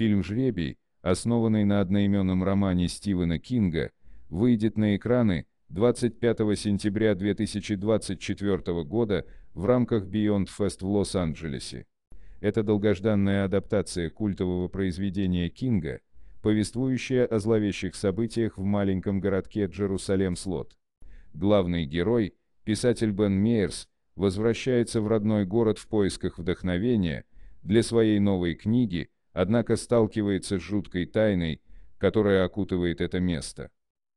Фильм «Жребий», основанный на одноименном романе Стивена Кинга, выйдет на экраны 25 сентября 2024 года в рамках Beyond Fest в Лос-Анджелесе. Это долгожданная адаптация культового произведения Кинга, повествующая о зловещих событиях в маленьком городке Джерусалем-Слот. Главный герой, писатель Бен Мейерс, возвращается в родной город в поисках вдохновения для своей новой книги – однако сталкивается с жуткой тайной, которая окутывает это место.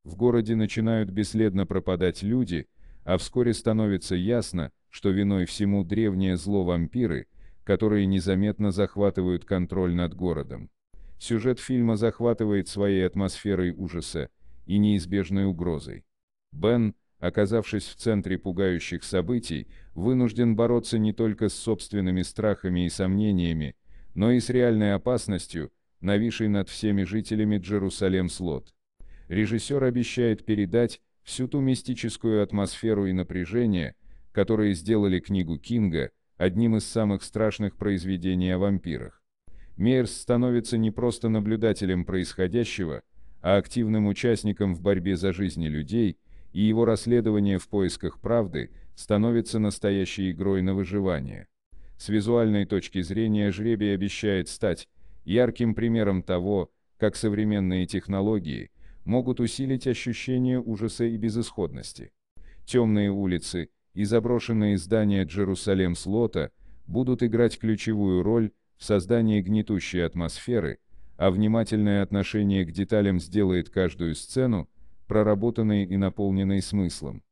В городе начинают бесследно пропадать люди, а вскоре становится ясно, что виной всему древнее зло вампиры, которые незаметно захватывают контроль над городом. Сюжет фильма захватывает своей атмосферой ужаса и неизбежной угрозой. Бен, оказавшись в центре пугающих событий, вынужден бороться не только с собственными страхами и сомнениями, но и с реальной опасностью, нависшей над всеми жителями Джерусалем слот. Режиссер обещает передать всю ту мистическую атмосферу и напряжение, которые сделали книгу Кинга одним из самых страшных произведений о вампирах. Мейерс становится не просто наблюдателем происходящего, а активным участником в борьбе за жизни людей, и его расследование в поисках правды становится настоящей игрой на выживание. С визуальной точки зрения жребий обещает стать ярким примером того, как современные технологии могут усилить ощущение ужаса и безысходности. Темные улицы и заброшенные здания Джерусалем-Слота будут играть ключевую роль в создании гнетущей атмосферы, а внимательное отношение к деталям сделает каждую сцену, проработанной и наполненной смыслом.